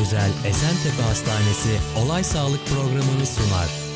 özel Esentepe Hastanesi Olay Sağlık programını sunar.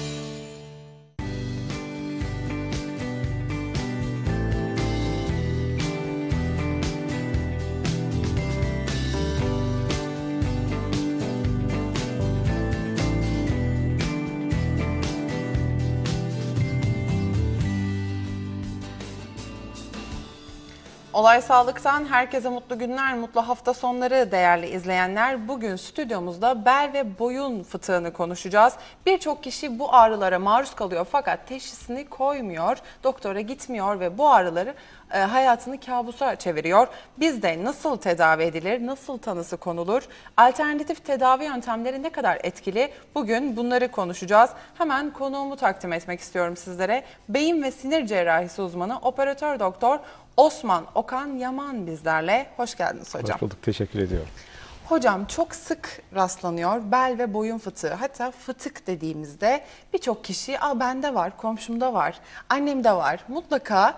Olay Sağlık'tan herkese mutlu günler, mutlu hafta sonları değerli izleyenler. Bugün stüdyomuzda bel ve boyun fıtığını konuşacağız. Birçok kişi bu ağrılara maruz kalıyor fakat teşhisini koymuyor, doktora gitmiyor ve bu ağrıları e, hayatını kabusa çeviriyor. Bizde nasıl tedavi edilir, nasıl tanısı konulur, alternatif tedavi yöntemleri ne kadar etkili bugün bunları konuşacağız. Hemen konuğumu takdim etmek istiyorum sizlere. Beyin ve sinir cerrahisi uzmanı operatör doktor Osman Okan Yaman bizlerle. Hoş geldiniz hocam. Hoş bulduk. Teşekkür ediyorum. Hocam çok sık rastlanıyor bel ve boyun fıtığı. Hatta fıtık dediğimizde birçok kişi Aa, bende var, komşumda var, annemde var. Mutlaka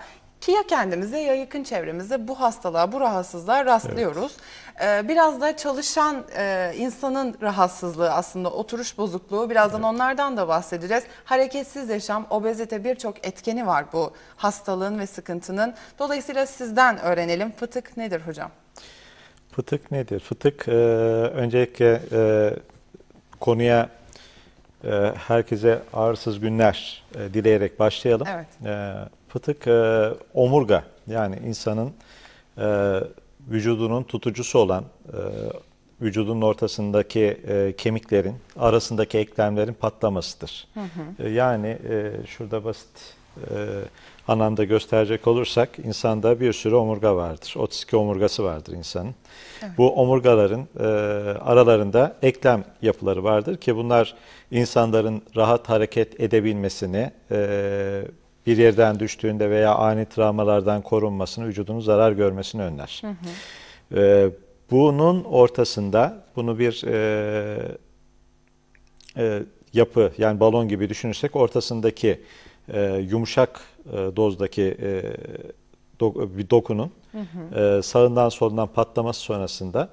ki ya kendimize ya yakın çevremize bu hastalığa, bu rahatsızlığa rastlıyoruz. Evet. Ee, biraz da çalışan e, insanın rahatsızlığı aslında oturuş bozukluğu. Birazdan evet. onlardan da bahsedeceğiz. Hareketsiz yaşam, obezite birçok etkeni var bu hastalığın ve sıkıntının. Dolayısıyla sizden öğrenelim. Fıtık nedir hocam? Fıtık nedir? Fıtık e, öncelikle e, konuya e, herkese ağırsız günler dileyerek başlayalım. Evet. Fıtık e, omurga yani insanın e, vücudunun tutucusu olan e, vücudun ortasındaki e, kemiklerin arasındaki eklemlerin patlamasıdır. Hı hı. E, yani e, şurada basit e, anlamda gösterecek olursak insanda bir sürü omurga vardır. 32 omurgası vardır insanın. Evet. Bu omurgaların e, aralarında eklem yapıları vardır ki bunlar insanların rahat hareket edebilmesini e, bir yerden düştüğünde veya ani travmalardan korunmasını, vücudunun zarar görmesini önler. Hı hı. E, bunun ortasında bunu bir e, e, yapı yani balon gibi düşünürsek ortasındaki e, yumuşak e, dozdaki e, do, bir dokunun hı hı. E, sağından solundan patlaması sonrasında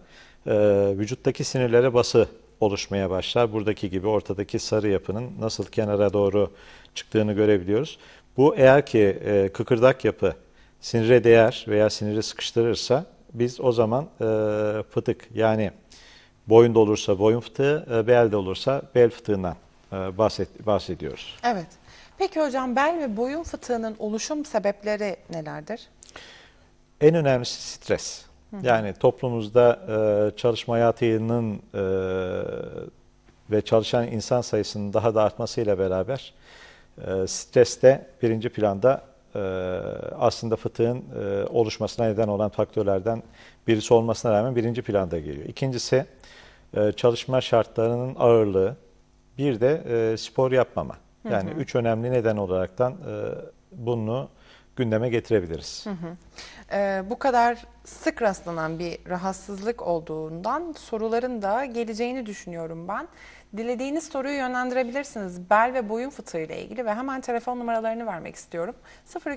e, vücuttaki sinirlere bası oluşmaya başlar. Buradaki gibi ortadaki sarı yapının nasıl kenara doğru çıktığını görebiliyoruz. Bu eğer ki e, kıkırdak yapı sinire değer veya siniri sıkıştırırsa biz o zaman e, fıtık yani boyunda olursa boyun fıtığı, e, belde olursa bel fıtığından e, bahset, bahsediyoruz. Evet. Peki hocam bel ve boyun fıtığının oluşum sebepleri nelerdir? En önemlisi stres. Hı. Yani toplumumuzda e, çalışma hayatının e, ve çalışan insan sayısının daha da artmasıyla beraber ee, stres de birinci planda ee, aslında fıtığın e, oluşmasına neden olan faktörlerden birisi olmasına rağmen birinci planda geliyor. İkincisi e, çalışma şartlarının ağırlığı, bir de e, spor yapmama. Yani hı hı. üç önemli neden olaraktan e, bunu gündeme getirebiliriz. Hı hı. Ee, bu kadar sık rastlanan bir rahatsızlık olduğundan soruların da geleceğini düşünüyorum ben. Dilediğiniz soruyu yönlendirebilirsiniz bel ve boyun fıtığı ile ilgili ve hemen telefon numaralarını vermek istiyorum.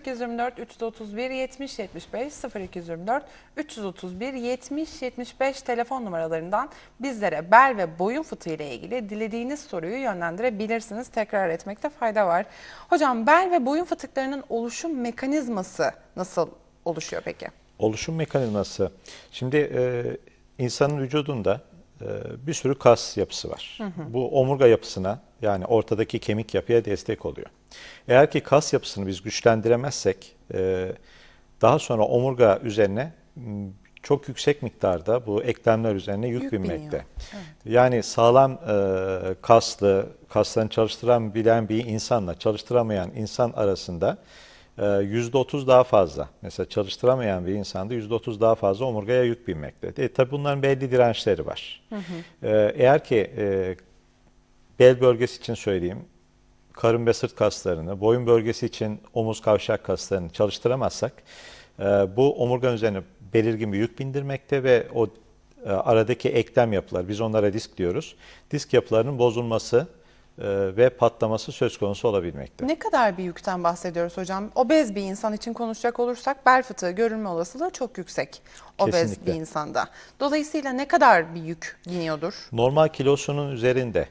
0224 331 70 75 0224 331 70 75 telefon numaralarından bizlere bel ve boyun fıtığı ile ilgili dilediğiniz soruyu yönlendirebilirsiniz. Tekrar etmekte fayda var. Hocam bel ve boyun fıtıklarının oluşum mekanizması nasıl oluşuyor peki? Oluşum mekanizması. Şimdi e, insanın vücudunda ee, bir sürü kas yapısı var. Hı hı. Bu omurga yapısına yani ortadaki kemik yapıya destek oluyor. Eğer ki kas yapısını biz güçlendiremezsek e, daha sonra omurga üzerine çok yüksek miktarda bu eklemler üzerine yük, yük binmekte. Evet. Yani sağlam e, kaslı, kaslarını çalıştıran bilen bir insanla çalıştıramayan insan arasında %30 ee, daha fazla. Mesela çalıştıramayan bir insanda %30 daha fazla omurgaya yük binmekte. E, tabii bunların belli dirençleri var. Hı hı. E, eğer ki e, bel bölgesi için söyleyeyim, karın ve sırt kaslarını, boyun bölgesi için omuz kavşak kaslarını çalıştıramazsak e, bu omurganın üzerine belirgin bir yük bindirmekte ve o e, aradaki eklem yapılar, biz onlara disk diyoruz, disk yapılarının bozulması e, ve patlaması söz konusu olabilmekte. Ne kadar bir yükten bahsediyoruz hocam? Obez bir insan için konuşacak olursak bel fıtığı görülme olasılığı çok yüksek. Obez Kesinlikle. bir insanda. Dolayısıyla ne kadar bir yük giniyordur? Normal kilosunun üzerinde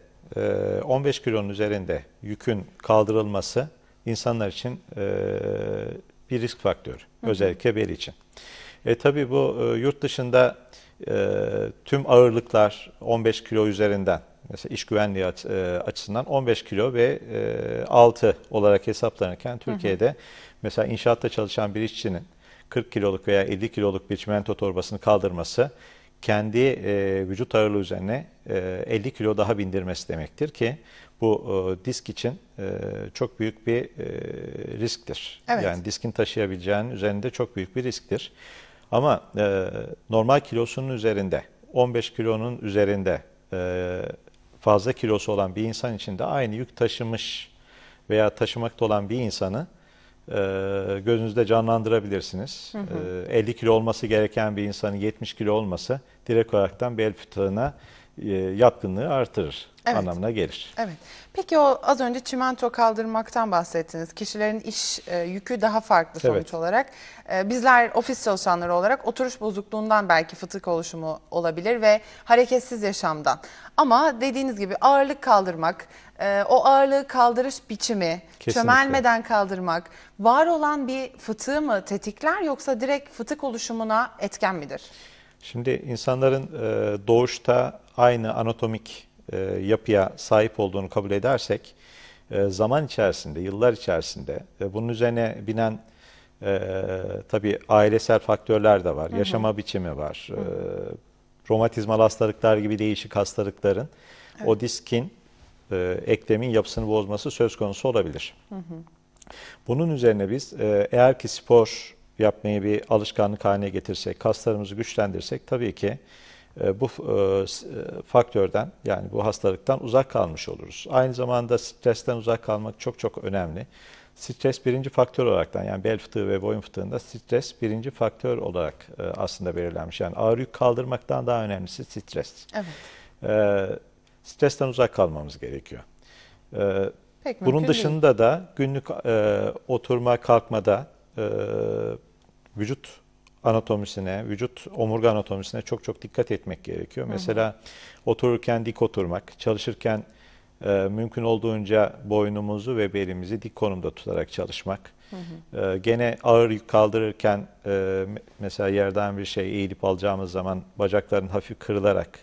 15 e, kilonun üzerinde yükün kaldırılması insanlar için e, bir risk faktörü. Özellikle bel için. E tabi bu yurt dışında tüm ağırlıklar 15 kilo üzerinden mesela iş güvenliği e, açısından 15 kilo ve 6 e, olarak hesaplanırken Türkiye'de mesela inşaatta çalışan bir işçinin 40 kiloluk veya 50 kiloluk bir çimento torbasını kaldırması kendi e, vücut ağırlığı üzerine 50 kilo daha bindirmesi demektir ki bu disk için çok büyük bir e, risktir. Evet. Yani diskin taşıyabileceğinin üzerinde çok büyük bir risktir. Ama normal kilosunun üzerinde 15 kilonun üzerinde fazla kilosu olan bir insan için de aynı yük taşımış veya taşımakta olan bir insanı e, gözünüzde canlandırabilirsiniz. Hı hı. E, 50 kilo olması gereken bir insanın 70 kilo olması direkt olaraktan bel fıtığına e, yatkınlığı artırır evet. anlamına gelir. Evet. Peki o az önce çimento kaldırmaktan bahsettiniz. Kişilerin iş e, yükü daha farklı sonuç evet. olarak. E, bizler ofis çalışanları olarak oturuş bozukluğundan belki fıtık oluşumu olabilir ve hareketsiz yaşamdan. Ama dediğiniz gibi ağırlık kaldırmak, e, o ağırlığı kaldırış biçimi, Kesinlikle. çömelmeden kaldırmak var olan bir fıtığı mı tetikler yoksa direkt fıtık oluşumuna etken midir? Şimdi insanların e, doğuşta aynı anatomik e, yapıya sahip olduğunu kabul edersek e, zaman içerisinde, yıllar içerisinde bunun üzerine binen e, tabii ailesel faktörler de var, yaşama biçimi var, hı hı. romatizmal hastalıklar gibi değişik hastalıkların evet. o diskin, eklemin yapısını bozması söz konusu olabilir. Bunun üzerine biz eğer ki spor yapmayı bir alışkanlık haline getirsek, kaslarımızı güçlendirsek tabii ki e, bu e, e, faktörden yani bu hastalıktan uzak kalmış oluruz. Aynı zamanda stresten uzak kalmak çok çok önemli. Stres birinci faktör olaraktan yani bel fıtığı ve boyun fıtığında stres birinci faktör olarak aslında belirlenmiş. Yani ağır yük kaldırmaktan daha önemlisi stres. Evet. Stresten uzak kalmamız gerekiyor. Pek Bunun dışında değil. da günlük oturma kalkmada e, vücut anatomisine, vücut omurga anatomisine çok çok dikkat etmek gerekiyor. Hı hı. Mesela otururken dik oturmak, çalışırken e, mümkün olduğunca boynumuzu ve belimizi dik konumda tutarak çalışmak. Hı hı. E, gene ağır yük kaldırırken e, mesela yerden bir şey eğilip alacağımız zaman bacakların hafif kırılarak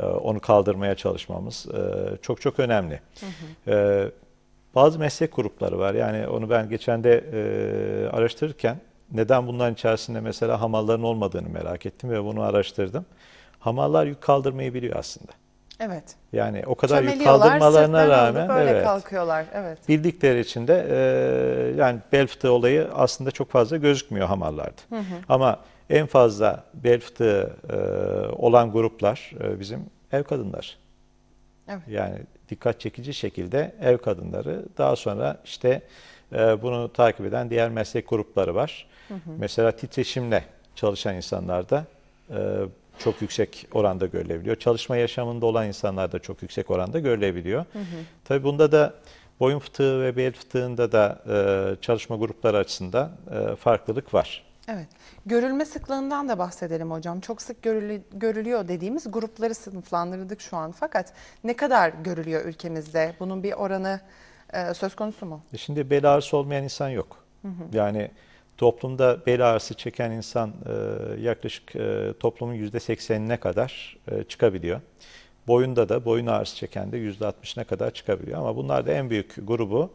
e, onu kaldırmaya çalışmamız e, çok çok önemli. Hı hı. E, bazı meslek grupları var. Yani onu ben geçen de e, araştırırken neden bunların içerisinde mesela hamalların olmadığını merak ettim ve bunu araştırdım. Hamallar yük kaldırmayı biliyor aslında. Evet. Yani o kadar yük kaldırmalarına rağmen böyle evet, kalkıyorlar. Evet. Bildikleri için de e, yani bel fıtığı olayı aslında çok fazla gözükmüyor hamallarda. Hı hı. Ama en fazla bel fıtığı e, olan gruplar e, bizim ev kadınlar. Evet. Yani dikkat çekici şekilde ev kadınları daha sonra işte e, bunu takip eden diğer meslek grupları var. Hı hı. Mesela titreşimle çalışan insanlarda e, çok yüksek oranda görülebiliyor. Çalışma yaşamında olan insanlarda çok yüksek oranda görülebiliyor. Hı hı. Tabii bunda da boyun fıtığı ve bel fıtığında da e, çalışma grupları açısından e, farklılık var. Evet. Görülme sıklığından da bahsedelim hocam. Çok sık görülü, görülüyor dediğimiz grupları sınıflandırdık şu an. Fakat ne kadar görülüyor ülkemizde? Bunun bir oranı e, söz konusu mu? E, şimdi bel ağrısı olmayan insan yok. Hı hı. Yani toplumda bel ağrısı çeken insan e, yaklaşık e, toplumun seksenine kadar e, çıkabiliyor. Boyunda da boyun ağrısı çeken de yüzde altmışına kadar çıkabiliyor. Ama bunlar da en büyük grubu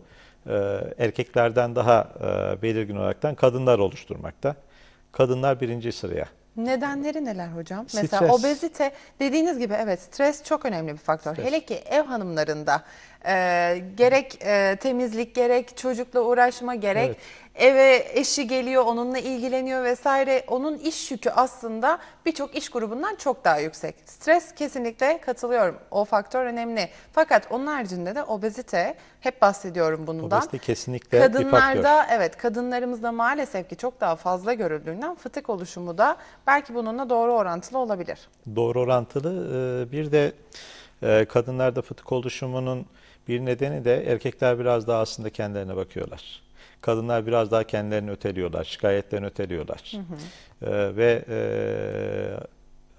e, erkeklerden daha e, belirgin olaraktan kadınlar oluşturmakta. Kadınlar birinci sıraya Nedenleri neler hocam? Stres. Mesela obezite dediğiniz gibi evet stres çok önemli bir faktör. Stres. Hele ki ev hanımlarında e, gerek e, temizlik, gerek çocukla uğraşma, gerek evet eve eşi geliyor onunla ilgileniyor vesaire onun iş yükü aslında birçok iş grubundan çok daha yüksek. Stres kesinlikle katılıyorum o faktör önemli fakat onun haricinde de obezite hep bahsediyorum bundan. Obezite kesinlikle Kadınlarda evet kadınlarımızda maalesef ki çok daha fazla görüldüğünden fıtık oluşumu da belki bununla doğru orantılı olabilir. Doğru orantılı e, bir de e, kadınlarda fıtık oluşumunun bir nedeni de erkekler biraz daha aslında kendilerine bakıyorlar. Kadınlar biraz daha kendilerini öteliyorlar, şikayetlerini öteliyorlar. Hı hı. Ee, ve e,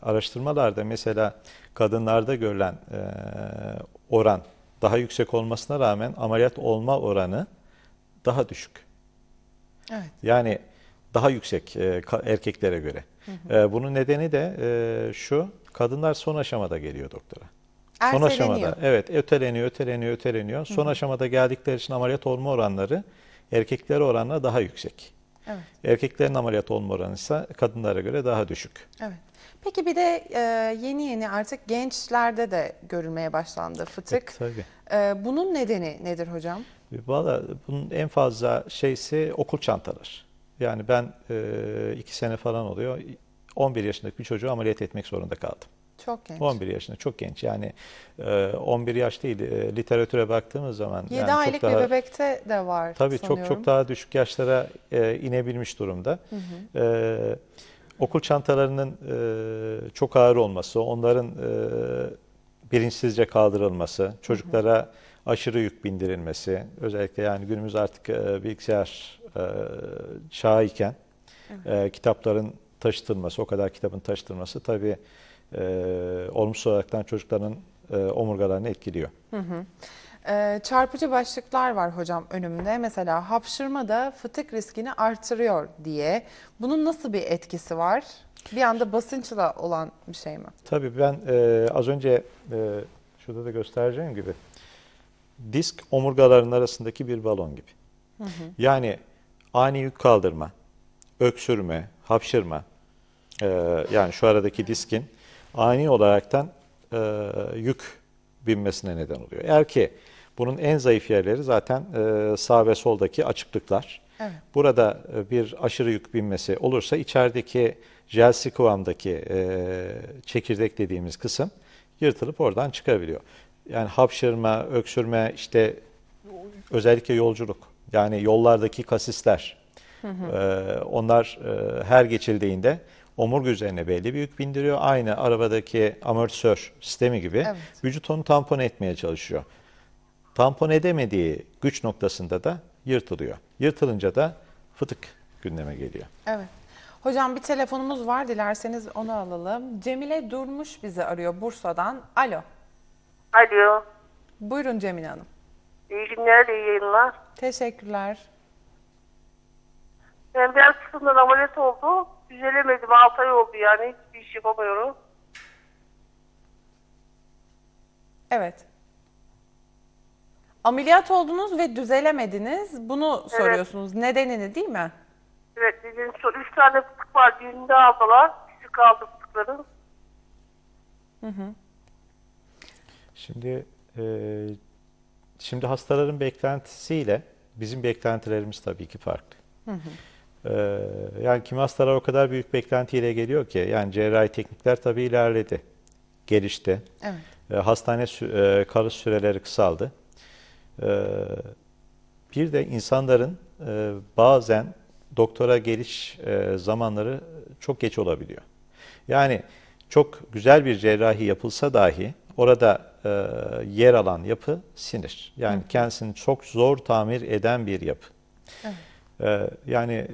araştırmalarda mesela kadınlarda görülen e, oran daha yüksek olmasına rağmen ameliyat olma oranı daha düşük. Evet. Yani daha yüksek e, erkeklere göre. Hı hı. E, bunun nedeni de e, şu, kadınlar son aşamada geliyor doktora. Son aşamada evet öteleniyor, öteleniyor, öteleniyor. Son Hı -hı. aşamada geldikleri için ameliyat olma oranları erkeklere oranla daha yüksek. Evet. Erkeklerin ameliyat olma oranı ise kadınlara göre daha düşük. Evet. Peki bir de e, yeni yeni artık gençlerde de görülmeye başlandı fıtık. E, tabii. E, bunun nedeni nedir hocam? E, valla bunun en fazla şeysi okul çantalar. Yani ben e, iki sene falan oluyor. 11 yaşındaki bir çocuğu ameliyat etmek zorunda kaldım. Çok genç. 11 yaşında çok genç yani 11 e, yaş değil e, literatüre baktığımız zaman. 7 yani aylık daha, bir bebekte de var Tabii sanıyorum. çok çok daha düşük yaşlara e, inebilmiş durumda. Hı hı. Ee, okul çantalarının çok ağır olması, onların bilinçsizce kaldırılması, çocuklara hı hı. aşırı yük bindirilmesi, özellikle yani günümüz artık bilgisayar çağı iken evet. kitapların taşıtılması, o kadar kitabın taşıtılması tabii e, olumsuz olaraktan çocukların e, omurgalarını etkiliyor. Hı hı. E, çarpıcı başlıklar var hocam önümde. Mesela hapşırma da fıtık riskini artırıyor diye. Bunun nasıl bir etkisi var? Bir anda basınçla olan bir şey mi? Tabii ben e, az önce e, şurada da göstereceğim gibi disk omurgaların arasındaki bir balon gibi. Hı hı. Yani ani yük kaldırma, öksürme, hapşırma e, yani şu aradaki diskin ani olaraktan e, yük binmesine neden oluyor. Eğer ki bunun en zayıf yerleri zaten e, sağ ve soldaki açıklıklar. Evet. Burada e, bir aşırı yük binmesi olursa içerideki jel kıvamdaki e, çekirdek dediğimiz kısım yırtılıp oradan çıkabiliyor. Yani hapşırma, öksürme, işte özellikle yolculuk yani yollardaki kasisler hı hı. E, onlar e, her geçildiğinde omurga üzerine belli bir yük bindiriyor. Aynı arabadaki amortisör sistemi gibi evet. vücut onu tampon etmeye çalışıyor. Tampon edemediği güç noktasında da yırtılıyor. Yırtılınca da fıtık gündeme geliyor. Evet. Hocam bir telefonumuz var dilerseniz onu alalım. Cemile Durmuş bizi arıyor Bursa'dan. Alo. Alo. Buyurun Cemile Hanım. İyi günler, iyi yayınlar. Teşekkürler. Ben biraz kısımdan ameliyat oldu düzelemedim. 6 ay oldu yani. Hiçbir iş yapamıyorum. Evet. Ameliyat oldunuz ve düzelemediniz. Bunu soruyorsunuz. Nedenini değil mi? Evet dedim soru. üç tane fıtık var. Birinde aldılar. Küçük aldı fıtıkların. Hı hı. Şimdi e, şimdi hastaların beklentisiyle bizim beklentilerimiz tabii ki farklı. Hı hı. Ee, yani kim hastalar o kadar büyük beklentiyle geliyor ki. Yani cerrahi teknikler tabii ilerledi. Gelişti. Evet. Ee, hastane e, kalış süreleri kısaldı. Ee, bir de insanların e, bazen doktora geliş e, zamanları çok geç olabiliyor. Yani çok güzel bir cerrahi yapılsa dahi orada e, yer alan yapı sinir. Yani Hı. kendisini çok zor tamir eden bir yapı. Evet. Ee, yani e,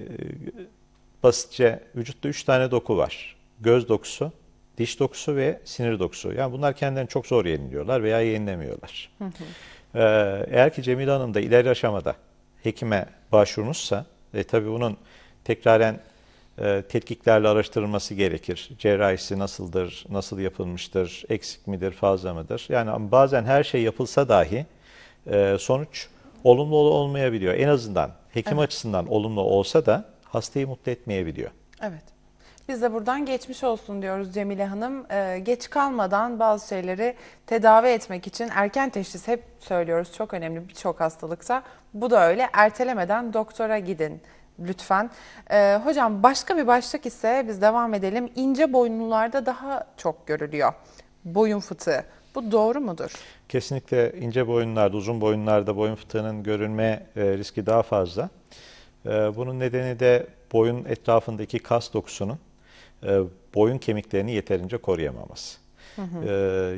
basitçe vücutta üç tane doku var. Göz dokusu, diş dokusu ve sinir dokusu. Yani bunlar kendilerini çok zor yeniliyorlar veya yenilemiyorlar. Ee, eğer ki Cemil Hanım da ileri aşamada hekime başvurmuşsa, e, tabii bunun tekraren e, tetkiklerle araştırılması gerekir. Cerrahisi nasıldır, nasıl yapılmıştır, eksik midir, fazla mıdır? Yani bazen her şey yapılsa dahi e, sonuç olumlu olmayabiliyor. En azından hekim evet. açısından olumlu olsa da hastayı mutlu etmeyebiliyor. Evet. Biz de buradan geçmiş olsun diyoruz Cemile Hanım. Ee, geç kalmadan bazı şeyleri tedavi etmek için erken teşhis hep söylüyoruz çok önemli birçok hastalıksa. Bu da öyle ertelemeden doktora gidin lütfen. Ee, hocam başka bir başlık ise biz devam edelim. İnce boynlularda daha çok görülüyor. Boyun fıtığı. Bu doğru mudur? kesinlikle ince boyunlarda, uzun boyunlarda boyun fıtığının görünme e, riski daha fazla. E, bunun nedeni de boyun etrafındaki kas dokusunun e, boyun kemiklerini yeterince koruyamaması. Hı hı. E,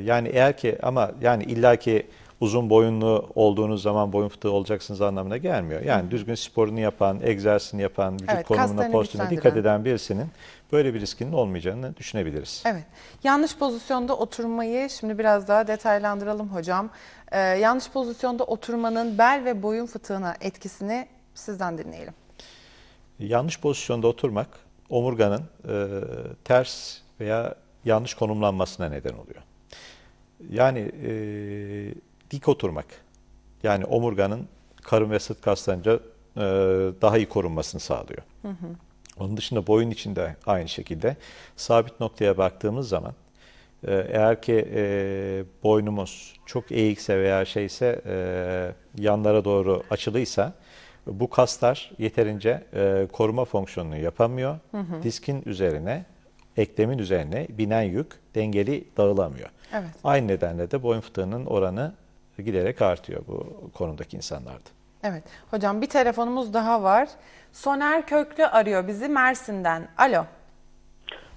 yani eğer ki ama yani illaki uzun boyunlu olduğunuz zaman boyun fıtığı olacaksınız anlamına gelmiyor. Yani düzgün sporunu yapan, egzersizini yapan, vücut evet, konumuna, postuna dikkat eden birisinin böyle bir riskinin olmayacağını düşünebiliriz. Evet. Yanlış pozisyonda oturmayı şimdi biraz daha detaylandıralım hocam. Ee, yanlış pozisyonda oturmanın bel ve boyun fıtığına etkisini sizden dinleyelim. Yanlış pozisyonda oturmak omurganın e, ters veya yanlış konumlanmasına neden oluyor. Yani e, dik oturmak, yani omurganın karın ve sırt kaslarınca e, daha iyi korunmasını sağlıyor. Hı hı. Onun dışında boyun içinde aynı şekilde sabit noktaya baktığımız zaman e, eğer ki e, boynumuz çok eğikse veya şeyse e, yanlara doğru açılıysa bu kaslar yeterince e, koruma fonksiyonunu yapamıyor. Hı hı. Diskin üzerine, eklemin üzerine binen yük dengeli dağılamıyor. Evet. Aynı nedenle de boyun fıtığının oranı giderek artıyor bu konudaki insanlarda. Evet. Hocam bir telefonumuz daha var. Soner Köklü arıyor bizi Mersin'den. Alo.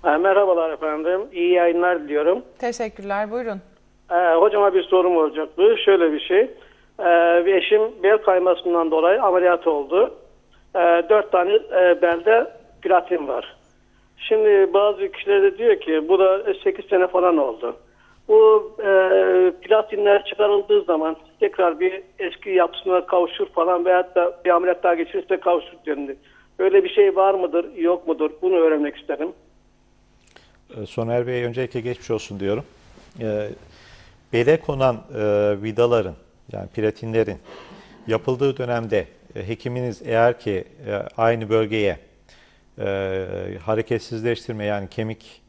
Ee, merhabalar efendim. İyi yayınlar diliyorum. Teşekkürler. Buyurun. Ee, hocama bir sorum olacak bu. Şöyle bir şey. Ee, bir eşim bel kaymasından dolayı ameliyat oldu. Ee, dört tane e, belde platin var. Şimdi bazı kişiler de diyor ki bu da 8 sene falan oldu. Bu e, platinler çıkarıldığı zaman tekrar bir eski yapısına kavuşur falan veyahut da bir ameliyat daha geçirirse kavuşur denildi. Öyle bir şey var mıdır, yok mudur? Bunu öğrenmek isterim. Ee, Soner Bey öncelikle geçmiş olsun diyorum. E, bele konan e, vidaların yani platinlerin yapıldığı dönemde e, hekiminiz eğer ki e, aynı bölgeye e, hareketsizleştirme yani kemik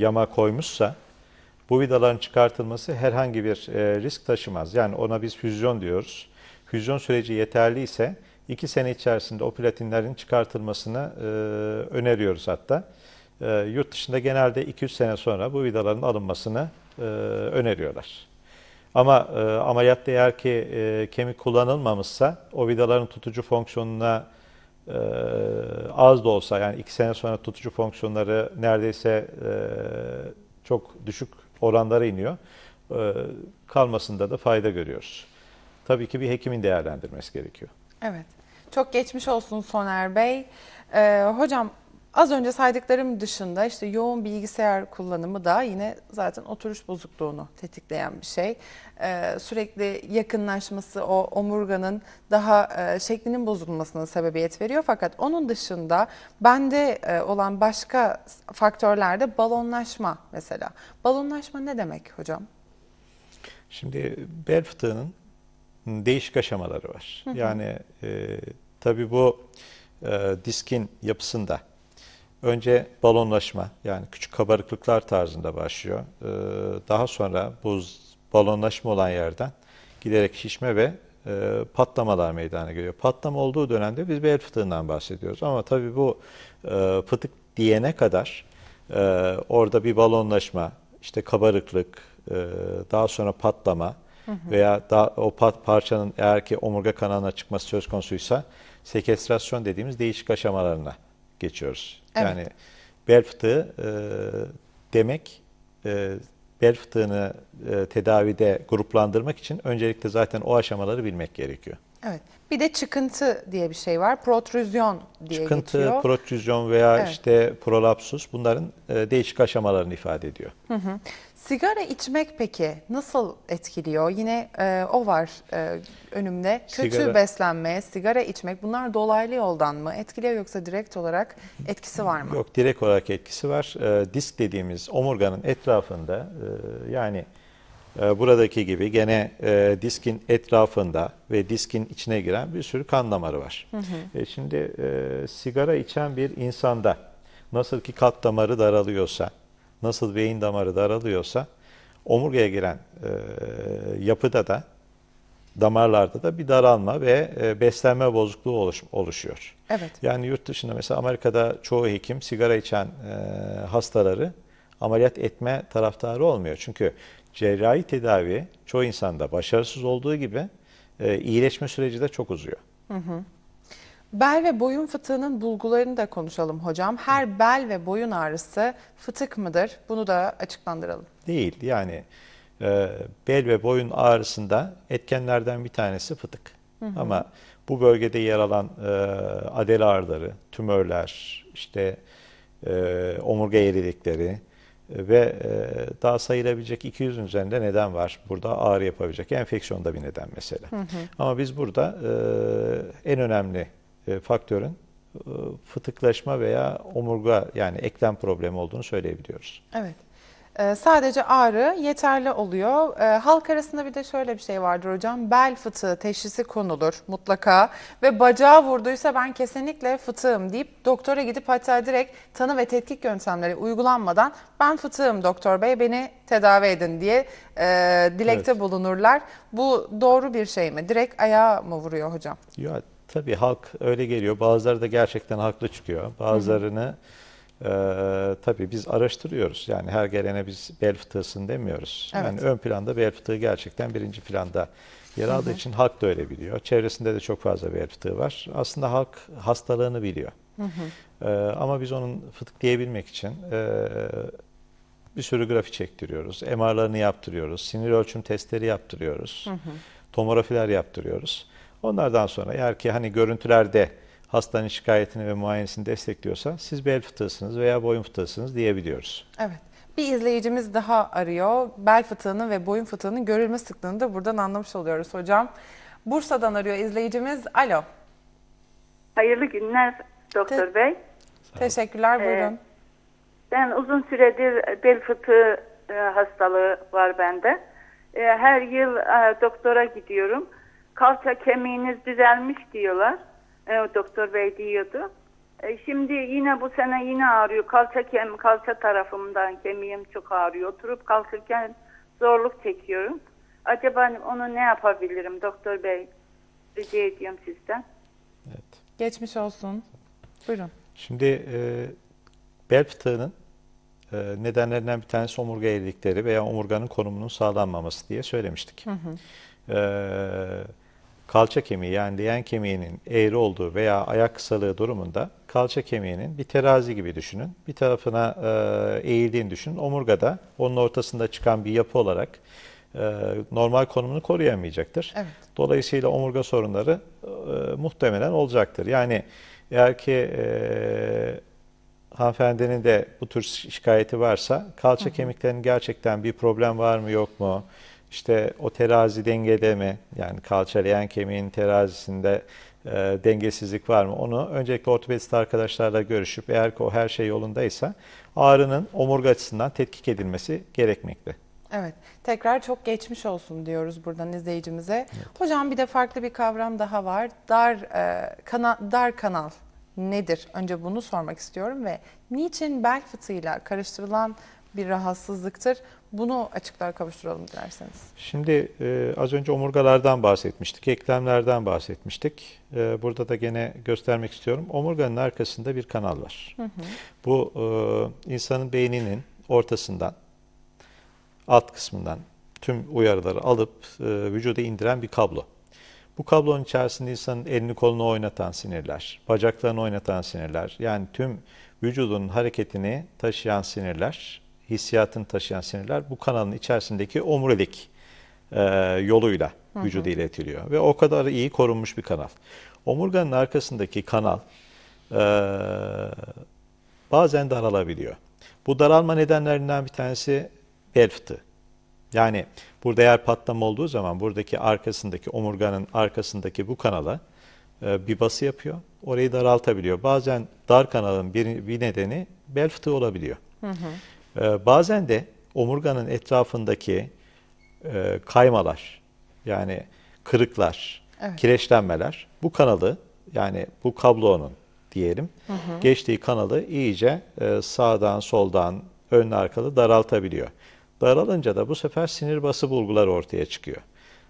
yama koymuşsa bu vidaların çıkartılması herhangi bir e, risk taşımaz. Yani ona biz füzyon diyoruz. Füzyon süreci yeterli ise 2 sene içerisinde o platinlerin çıkartılmasını e, öneriyoruz hatta. E, yurt dışında genelde 2-3 sene sonra bu vidaların alınmasını e, öneriyorlar. Ama e, ameliyat eğer ki e, kemik kullanılmamışsa o vidaların tutucu fonksiyonuna e, az da olsa yani 2 sene sonra tutucu fonksiyonları neredeyse e, çok düşük oranlara iniyor. Ee, kalmasında da fayda görüyoruz. Tabii ki bir hekimin değerlendirmesi gerekiyor. Evet. Çok geçmiş olsun Soner Bey. Ee, hocam Az önce saydıklarım dışında işte yoğun bilgisayar kullanımı da yine zaten oturuş bozukluğunu tetikleyen bir şey. Ee, sürekli yakınlaşması o omurganın daha e, şeklinin bozulmasına sebebiyet veriyor. Fakat onun dışında bende e, olan başka faktörlerde balonlaşma mesela. Balonlaşma ne demek hocam? Şimdi bel fıtığının değişik aşamaları var. Yani e, tabii bu e, diskin yapısında Önce balonlaşma yani küçük kabarıklıklar tarzında başlıyor. Ee, daha sonra buz balonlaşma olan yerden giderek şişme ve e, patlamalar meydana geliyor. Patlama olduğu dönemde biz bir el fıtığından bahsediyoruz. Ama tabii bu e, fıtık diyene kadar e, orada bir balonlaşma, işte kabarıklık, e, daha sonra patlama veya daha, o pat parçanın eğer ki omurga kanalına çıkması söz konusuysa sekestrasyon dediğimiz değişik aşamalarına geçiyoruz. Evet. Yani bel fıtığı e, demek e, bel fıtığını e, tedavide gruplandırmak için öncelikle zaten o aşamaları bilmek gerekiyor. Evet. Bir de çıkıntı diye bir şey var. Protrüzyon diye çıkıntı, geçiyor. Çıkıntı, protrüzyon veya evet. işte prolapsus bunların e, değişik aşamalarını ifade ediyor. Hı hı. Sigara içmek peki nasıl etkiliyor? Yine e, o var e, önümde. Kötü beslenme, sigara içmek bunlar dolaylı yoldan mı etkiliyor yoksa direkt olarak etkisi var mı? Yok direkt olarak etkisi var. E, disk dediğimiz omurganın etrafında e, yani e, buradaki gibi gene e, diskin etrafında ve diskin içine giren bir sürü kan damarı var. Hı hı. E, şimdi e, sigara içen bir insanda nasıl ki kalp damarı daralıyorsa nasıl beyin damarı daralıyorsa omurgaya giren e, yapıda da damarlarda da bir daralma ve e, beslenme bozukluğu oluş, oluşuyor. Evet. Yani yurt dışında mesela Amerika'da çoğu hekim sigara içen e, hastaları ameliyat etme taraftarı olmuyor. Çünkü cerrahi tedavi çoğu insanda başarısız olduğu gibi e, iyileşme süreci de çok uzuyor. Hı hı. Bel ve boyun fıtığının bulgularını da konuşalım hocam. Her bel ve boyun ağrısı fıtık mıdır? Bunu da açıklandıralım. Değil yani e, bel ve boyun ağrısında etkenlerden bir tanesi fıtık. Hı hı. Ama bu bölgede yer alan e, adel ağrıları, tümörler, işte e, omurga eğrilikleri e, ve e, daha sayılabilecek 200 üzerinde neden var. Burada ağrı yapabilecek enfeksiyon bir neden mesela. Hı hı. Ama biz burada e, en önemli e, faktörün e, fıtıklaşma veya omurga yani eklem problemi olduğunu söyleyebiliyoruz. Evet. E, sadece ağrı yeterli oluyor. halk arasında bir de şöyle bir şey vardır hocam. Bel fıtığı teşhisi konulur mutlaka ve bacağı vurduysa ben kesinlikle fıtığım deyip doktora gidip hatta direkt tanı ve tetkik yöntemleri uygulanmadan ben fıtığım doktor bey beni tedavi edin diye e, dilekte evet. bulunurlar. Bu doğru bir şey mi? Direkt ayağa mı vuruyor hocam? Yok Tabii halk öyle geliyor. Bazıları da gerçekten haklı çıkıyor. Bazılarını e, tabii biz araştırıyoruz. Yani her gelene biz bel fıtığısın demiyoruz. Evet. Yani ön planda bel fıtığı gerçekten birinci planda yer aldığı Hı-hı. için halk da öyle biliyor. Çevresinde de çok fazla bel fıtığı var. Aslında halk hastalığını biliyor. Hı hı. Ee, ama biz onun fıtık diyebilmek için e, bir sürü grafi çektiriyoruz. MR'larını yaptırıyoruz. Sinir ölçüm testleri yaptırıyoruz. Hı hı. Tomografiler yaptırıyoruz. Onlardan sonra eğer ki hani görüntülerde hastanın şikayetini ve muayenesini destekliyorsa siz bel fıtığısınız veya boyun fıtığısınız diyebiliyoruz. Evet. Bir izleyicimiz daha arıyor. Bel fıtığının ve boyun fıtığının görülme sıklığını da buradan anlamış oluyoruz hocam. Bursa'dan arıyor izleyicimiz. Alo. Hayırlı günler doktor Te- bey. Teşekkürler ee, buyurun. Ee, ben uzun süredir bel fıtığı e, hastalığı var bende. E, her yıl e, doktora gidiyorum kalça kemiğiniz düzelmiş diyorlar. E, doktor bey diyordu. E, şimdi yine bu sene yine ağrıyor. Kalça kem, kalça tarafımdan kemiğim çok ağrıyor. Oturup kalkırken zorluk çekiyorum. Acaba onu ne yapabilirim doktor bey? Rica ediyorum sizden. Evet. Geçmiş olsun. Buyurun. Şimdi e, bel fıtığının e, nedenlerinden bir tanesi omurga eğrilikleri veya omurganın konumunun sağlanmaması diye söylemiştik. Hı hı. E, kalça kemiği yani diyen kemiğinin eğri olduğu veya ayak kısalığı durumunda kalça kemiğinin bir terazi gibi düşünün. Bir tarafına e, eğildiğini düşünün. Omurgada onun ortasında çıkan bir yapı olarak e, normal konumunu koruyamayacaktır. Evet. Dolayısıyla omurga sorunları e, muhtemelen olacaktır. Yani eğer ki e, hanımefendinin de bu tür şikayeti varsa kalça Hı. kemiklerinin gerçekten bir problem var mı yok mu? işte o terazi dengede mi yani kalçalayan kemiğin terazisinde e, dengesizlik var mı onu öncelikle ortopedist arkadaşlarla görüşüp eğer ki o her şey yolundaysa ağrının omurga açısından tetkik edilmesi gerekmekte. Evet. Tekrar çok geçmiş olsun diyoruz buradan izleyicimize. Evet. Hocam bir de farklı bir kavram daha var. Dar e, kana, dar kanal nedir? Önce bunu sormak istiyorum ve niçin bel fıtığıyla karıştırılan bir rahatsızlıktır. Bunu açıklar kavuşturalım dilerseniz. Şimdi e, az önce omurgalardan bahsetmiştik, eklemlerden bahsetmiştik. E, burada da gene göstermek istiyorum. Omurganın arkasında bir kanal var. Hı hı. Bu e, insanın beyninin ortasından, alt kısmından tüm uyarıları alıp e, vücuda indiren bir kablo. Bu kablonun içerisinde insanın elini kolunu oynatan sinirler, bacaklarını oynatan sinirler, yani tüm vücudun hareketini taşıyan sinirler hissiyatını taşıyan sinirler bu kanalın içerisindeki omurilik e, yoluyla vücuda iletiliyor. Ve o kadar iyi korunmuş bir kanal. Omurganın arkasındaki kanal e, bazen daralabiliyor. Bu daralma nedenlerinden bir tanesi bel fıtığı. Yani burada eğer patlama olduğu zaman buradaki arkasındaki omurganın arkasındaki bu kanala e, bir bası yapıyor. Orayı daraltabiliyor. Bazen dar kanalın bir, bir nedeni bel fıtığı olabiliyor. Hı hı. Ee, bazen de omurganın etrafındaki e, kaymalar yani kırıklar, evet. kireçlenmeler bu kanalı yani bu kablonun diyelim hı hı. geçtiği kanalı iyice e, sağdan soldan ön arkalı daraltabiliyor. Daralınca da bu sefer sinir bası bulguları ortaya çıkıyor.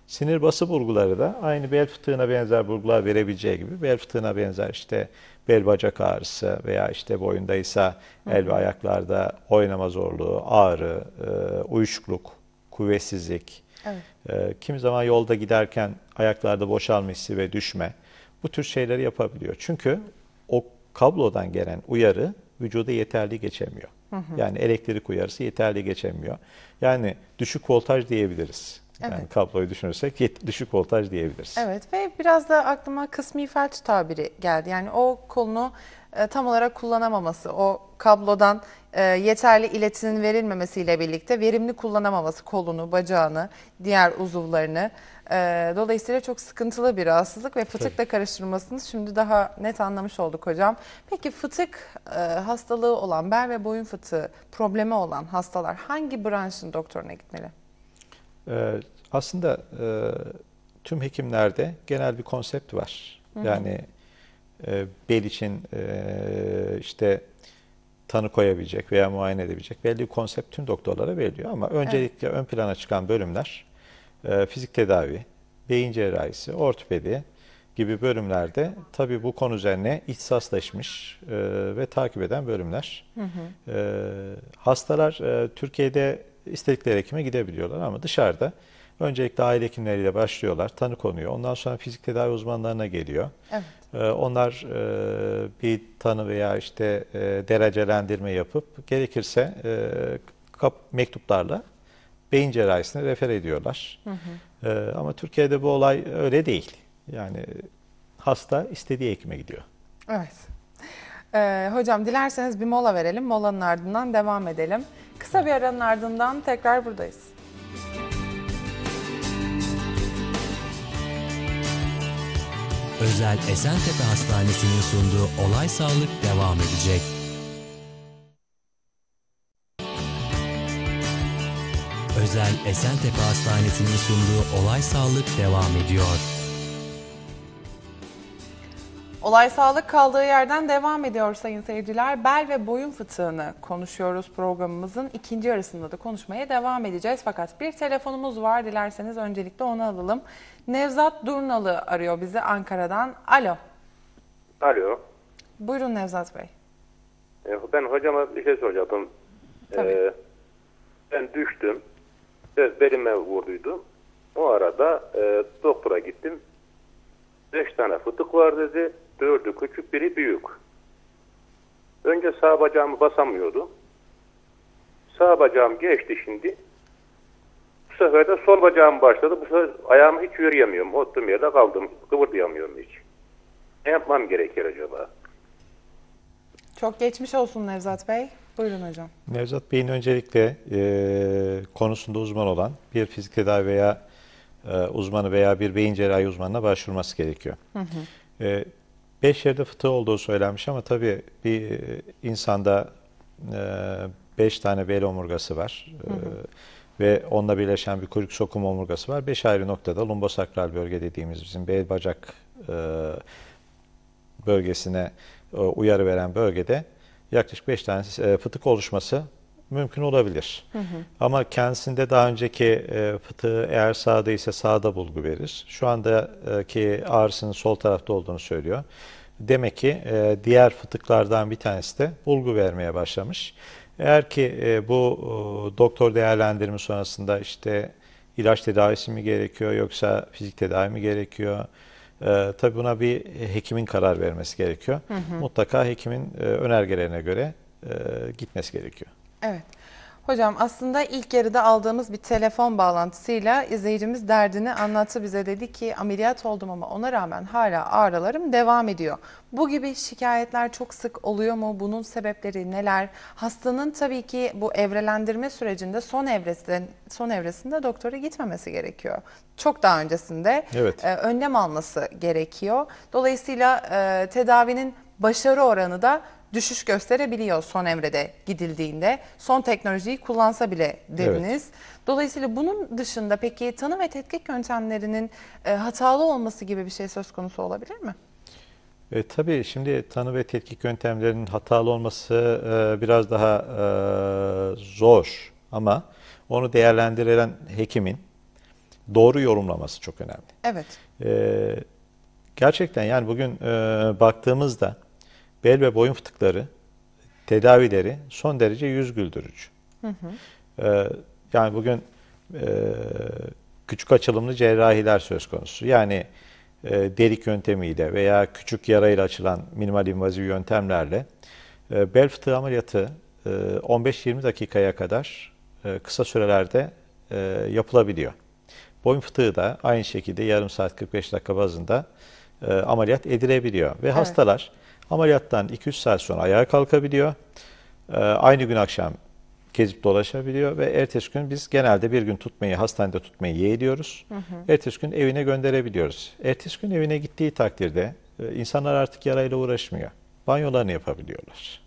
Sinir bası bulguları da aynı bel fıtığına benzer bulgular verebileceği gibi bel fıtığına benzer işte bel bacak ağrısı veya işte boyundaysa el ve ayaklarda oynama zorluğu, ağrı, e, uyuşukluk, kuvvetsizlik, evet. E, kimi zaman yolda giderken ayaklarda boşalma hissi ve düşme bu tür şeyleri yapabiliyor. Çünkü o kablodan gelen uyarı vücuda yeterli geçemiyor. Yani elektrik uyarısı yeterli geçemiyor. Yani düşük voltaj diyebiliriz. Evet. Yani kabloyu düşünürsek düşük voltaj diyebiliriz. Evet ve biraz da aklıma kısmi felç tabiri geldi. Yani o kolunu e, tam olarak kullanamaması, o kablodan e, yeterli iletinin verilmemesiyle birlikte verimli kullanamaması kolunu, bacağını, diğer uzuvlarını. E, dolayısıyla çok sıkıntılı bir rahatsızlık ve fıtıkla karıştırmasını şimdi daha net anlamış olduk hocam. Peki fıtık e, hastalığı olan bel ve boyun fıtığı problemi olan hastalar hangi branşın doktoruna gitmeli? Ee, aslında e, tüm hekimlerde genel bir konsept var. Hı hı. Yani e, bel için e, işte tanı koyabilecek veya muayene edebilecek belli bir konsept tüm doktorlara veriliyor. Ama öncelikle evet. ön plana çıkan bölümler e, fizik tedavi, beyin cerrahisi, ortopedi gibi bölümlerde tabii bu konu üzerine ihsaslaşmış e, ve takip eden bölümler. Hı hı. E, hastalar e, Türkiye'de istedikleri hekime gidebiliyorlar ama dışarıda öncelikle aile hekimleriyle başlıyorlar, tanı konuyor. Ondan sonra fizik tedavi uzmanlarına geliyor. Evet. Ee, onlar e, bir tanı veya işte e, derecelendirme yapıp gerekirse e, mektuplarla beyin cerrahisine refer ediyorlar. Hı hı. Ee, ama Türkiye'de bu olay öyle değil. Yani hasta istediği hekime gidiyor. Evet. Ee, hocam dilerseniz bir mola verelim. Molanın ardından devam edelim. Kısa bir aranın ardından tekrar buradayız. Özel Esentepe Hastanesi'nin sunduğu Olay Sağlık devam edecek. Özel Esentepe Hastanesi'nin sunduğu Olay Sağlık devam ediyor. Olay sağlık kaldığı yerden devam ediyor sayın seyirciler. Bel ve boyun fıtığını konuşuyoruz programımızın ikinci arasında da konuşmaya devam edeceğiz. Fakat bir telefonumuz var dilerseniz öncelikle onu alalım. Nevzat Durnalı arıyor bizi Ankara'dan. Alo. Alo. Buyurun Nevzat Bey. E, ben hocama bir şey soracaktım. E, Tabii. Ee, ben düştüm. Belime vurduydum O arada e, doktora gittim. Beş tane fıtık var dedi gördü. Küçük biri büyük. Önce sağ bacağımı basamıyordu. Sağ bacağım geçti şimdi. Bu sefer de sol bacağım başladı. Bu sefer ayağımı hiç yürüyemiyorum. Ottum yerde kaldım. Kıvırdayamıyorum hiç. Ne yapmam gerekir acaba? Çok geçmiş olsun Nevzat Bey. Buyurun hocam. Nevzat Bey'in öncelikle e, konusunda uzman olan bir fizik tedavi veya e, uzmanı veya bir beyin cerrahi uzmanına başvurması gerekiyor. Hı hı. E, Beş yerde fıtığı olduğu söylenmiş ama tabii bir e, insanda e, beş tane bel omurgası var. Hı hı. E, ve onunla birleşen bir kuyruk sokum omurgası var. Beş ayrı noktada lumbosakral bölge dediğimiz bizim bel bacak bölgesine uyarı veren bölgede yaklaşık beş tane e, fıtık oluşması mümkün olabilir. Hı hı. Ama kendisinde daha önceki e, fıtığı eğer sağda ise sağda bulgu verir. Şu andaki ağrısının sol tarafta olduğunu söylüyor. Demek ki e, diğer fıtıklardan bir tanesi de bulgu vermeye başlamış. Eğer ki e, bu e, doktor değerlendirme sonrasında işte ilaç tedavisi mi gerekiyor yoksa fizik tedavi mi gerekiyor? E, tabii buna bir hekimin karar vermesi gerekiyor. Hı hı. Mutlaka hekimin e, önergelerine göre e, gitmesi gerekiyor. Evet. Hocam aslında ilk yarıda aldığımız bir telefon bağlantısıyla izleyicimiz derdini anlattı bize dedi ki ameliyat oldum ama ona rağmen hala ağrılarım devam ediyor. Bu gibi şikayetler çok sık oluyor mu? Bunun sebepleri neler? Hastanın tabii ki bu evrelendirme sürecinde son evresinde son evresinde doktora gitmemesi gerekiyor. Çok daha öncesinde evet. e, önlem alması gerekiyor. Dolayısıyla e, tedavinin başarı oranı da düşüş gösterebiliyor son evrede gidildiğinde. Son teknolojiyi kullansa bile dediniz. Evet. Dolayısıyla bunun dışında peki tanı ve tetkik yöntemlerinin e, hatalı olması gibi bir şey söz konusu olabilir mi? E, tabii şimdi tanı ve tetkik yöntemlerinin hatalı olması e, biraz daha e, zor ama onu değerlendiren hekimin doğru yorumlaması çok önemli. Evet. E, gerçekten yani bugün e, baktığımızda bel ve boyun fıtıkları tedavileri son derece yüz güldürücü. Hı hı. Ee, yani bugün e, küçük açılımlı cerrahiler söz konusu. Yani e, delik yöntemiyle veya küçük yarayla açılan minimal invaziv yöntemlerle e, bel fıtığı ameliyatı e, 15-20 dakikaya kadar e, kısa sürelerde e, yapılabiliyor. Boyun fıtığı da aynı şekilde yarım saat 45 dakika bazında e, ameliyat edilebiliyor. Ve evet. hastalar Ameliyattan 2-3 saat sonra ayağa kalkabiliyor. Ee, aynı gün akşam gezip dolaşabiliyor ve ertesi gün biz genelde bir gün tutmayı, hastanede tutmayı yeğliyoruz. Hı hı. Ertesi gün evine gönderebiliyoruz. Ertesi gün evine gittiği takdirde e, insanlar artık yarayla uğraşmıyor. Banyolarını yapabiliyorlar.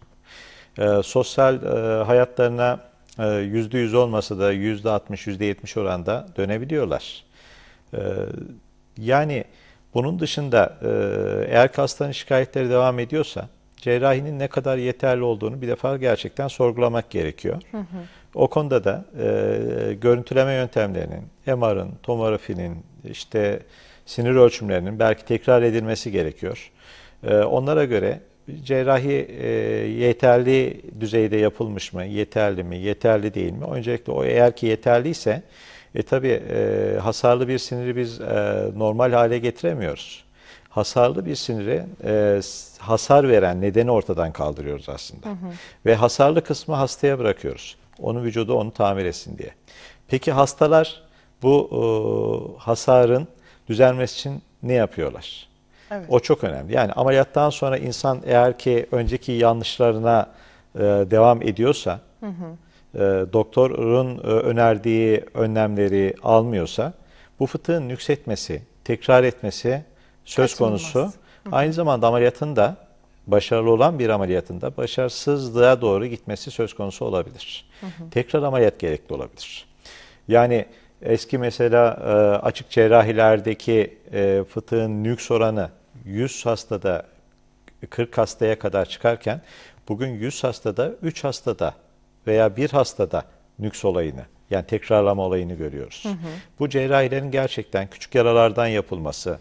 E, sosyal e, hayatlarına e, yüzde yüz olmasa da yüzde altmış, yüzde yetmiş oranda dönebiliyorlar. E, yani... Bunun dışında e, eğer hastanın şikayetleri devam ediyorsa cerrahinin ne kadar yeterli olduğunu bir defa gerçekten sorgulamak gerekiyor. Hı hı. O konuda da e, görüntüleme yöntemlerinin, MR'ın, tomografinin, işte sinir ölçümlerinin belki tekrar edilmesi gerekiyor. E, onlara göre cerrahi e, yeterli düzeyde yapılmış mı, yeterli mi, yeterli değil mi? Öncelikle o eğer ki yeterliyse e tabi e, hasarlı bir siniri biz e, normal hale getiremiyoruz. Hasarlı bir siniri e, hasar veren nedeni ortadan kaldırıyoruz aslında. Hı hı. Ve hasarlı kısmı hastaya bırakıyoruz. Onun vücudu onu tamir etsin diye. Peki hastalar bu e, hasarın düzelmesi için ne yapıyorlar? Evet. O çok önemli. Yani ameliyattan sonra insan eğer ki önceki yanlışlarına e, devam ediyorsa... Hı hı e, doktorun e, önerdiği önlemleri almıyorsa bu fıtığın nüksetmesi, tekrar etmesi söz Kaçınılmaz. konusu. Hı. Aynı zamanda ameliyatında başarılı olan bir ameliyatında başarısızlığa doğru gitmesi söz konusu olabilir. Hı hı. Tekrar ameliyat gerekli olabilir. Yani eski mesela e, açık cerrahilerdeki fıtığın nüks oranı 100 hastada 40 hastaya kadar çıkarken bugün 100 hastada 3 hastada veya bir hastada nüks olayını yani tekrarlama olayını görüyoruz. Hı hı. Bu cerrahilerin gerçekten küçük yaralardan yapılması,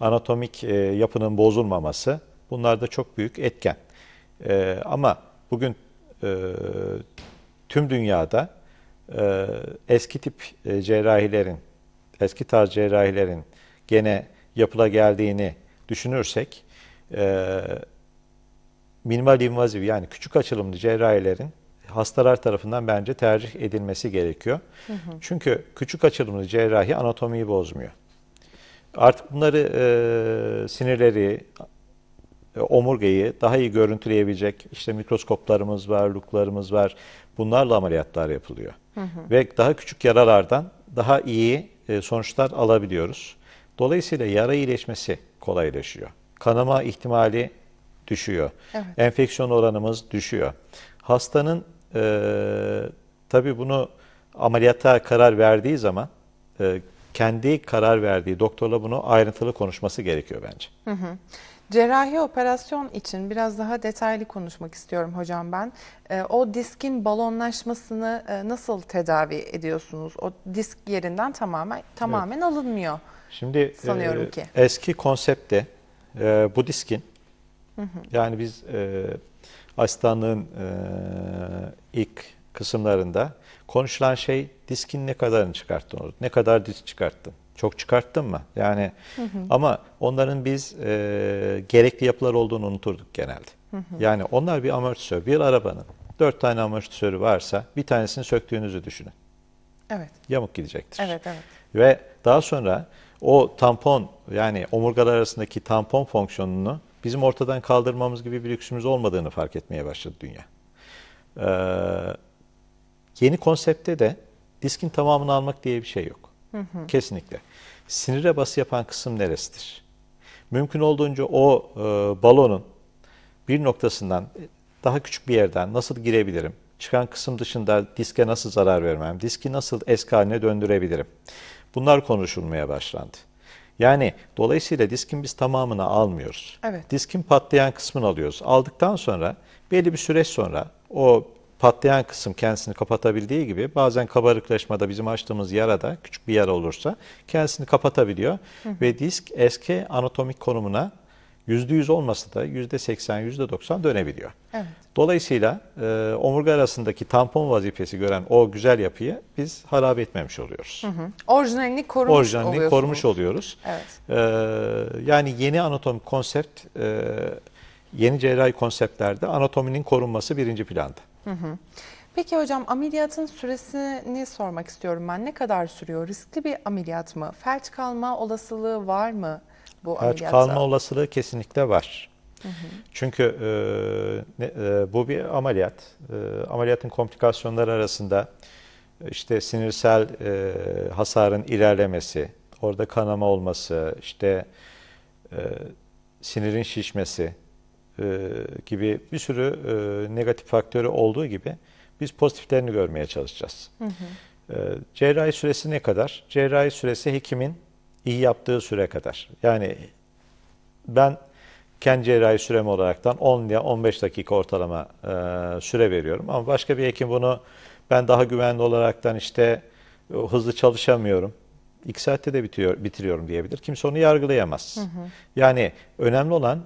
anatomik e, yapının bozulmaması bunlar da çok büyük etken. E, ama bugün e, tüm dünyada e, eski tip e, cerrahilerin, eski tarz cerrahilerin gene yapıla geldiğini düşünürsek e, minimal invaziv yani küçük açılımlı cerrahilerin hastalar tarafından bence tercih edilmesi gerekiyor. Hı hı. Çünkü küçük açılımlı cerrahi anatomiyi bozmuyor. Artık bunları e, sinirleri, e, omurgayı daha iyi görüntüleyebilecek işte mikroskoplarımız var, luklarımız var. Bunlarla ameliyatlar yapılıyor. Hı hı. Ve daha küçük yaralardan daha iyi e, sonuçlar alabiliyoruz. Dolayısıyla yara iyileşmesi kolaylaşıyor. Kanama ihtimali düşüyor. Evet. Enfeksiyon oranımız düşüyor. Hastanın e, tabii bunu ameliyata karar verdiği zaman e, kendi karar verdiği doktorla bunu ayrıntılı konuşması gerekiyor bence. Hı hı. Cerrahi operasyon için biraz daha detaylı konuşmak istiyorum hocam ben. E, o diskin balonlaşmasını e, nasıl tedavi ediyorsunuz? O disk yerinden tamamen tamamen evet. alınmıyor. Şimdi e, sanıyorum e, ki. Eski konsepte e, bu diskin Hı Yani biz e, asistanlığın e, ilk kısımlarında konuşulan şey diskin ne kadarını çıkarttın olur. Ne kadar disk çıkarttın? Çok çıkarttın mı? Yani hı hı. ama onların biz e, gerekli yapılar olduğunu unuturduk genelde. Hı hı. Yani onlar bir amortisör. Bir arabanın dört tane amortisörü varsa bir tanesini söktüğünüzü düşünün. Evet. Yamuk gidecektir. Evet, evet. Ve daha sonra o tampon yani omurgalar arasındaki tampon fonksiyonunu bizim ortadan kaldırmamız gibi bir lüksümüz olmadığını fark etmeye başladı dünya. Ee, yeni konsepte de diskin tamamını almak diye bir şey yok. Hı hı. Kesinlikle. Sinire bası yapan kısım neresidir? Mümkün olduğunca o e, balonun bir noktasından daha küçük bir yerden nasıl girebilirim? Çıkan kısım dışında diske nasıl zarar vermem? Diski nasıl eski haline döndürebilirim? Bunlar konuşulmaya başlandı. Yani dolayısıyla diskin biz tamamını almıyoruz. Evet. Diskin patlayan kısmını alıyoruz. Aldıktan sonra belli bir süreç sonra o patlayan kısım kendisini kapatabildiği gibi bazen kabarıklaşmada bizim açtığımız yarada küçük bir yara olursa kendisini kapatabiliyor hı ve disk eski anatomik konumuna %100 olmasa da %80, %90 dönebiliyor. Evet. Dolayısıyla e, omurga arasındaki tampon vazifesi gören o güzel yapıyı biz harap etmemiş oluyoruz. Hı hı. Orijinalini korumuş Orijinalini korumuş oluyoruz. Evet. E, yani yeni anatomik konsept, e, yeni cerrahi konseptlerde anatominin korunması birinci planda. Hı hı. Peki hocam ameliyatın süresini sormak istiyorum ben. Ne kadar sürüyor? Riskli bir ameliyat mı? Felç kalma olasılığı var mı? bu evet, kalma olasılığı kesinlikle var. Çünkü e, e, bu bir ameliyat. E, ameliyatın komplikasyonları arasında işte sinirsel e, hasarın ilerlemesi, orada kanama olması, işte e, sinirin şişmesi e, gibi bir sürü e, negatif faktörü olduğu gibi biz pozitiflerini görmeye çalışacağız. Hı hı. E, cerrahi süresi ne kadar? Cerrahi süresi hekimin iyi yaptığı süre kadar. Yani ben kendi cerrahi sürem olaraktan 10 ya 15 dakika ortalama e, süre veriyorum. Ama başka bir hekim bunu ben daha güvenli olaraktan işte e, hızlı çalışamıyorum. 2 saatte de bitiyor, bitiriyorum diyebilir. Kimse onu yargılayamaz. Hı hı. Yani önemli olan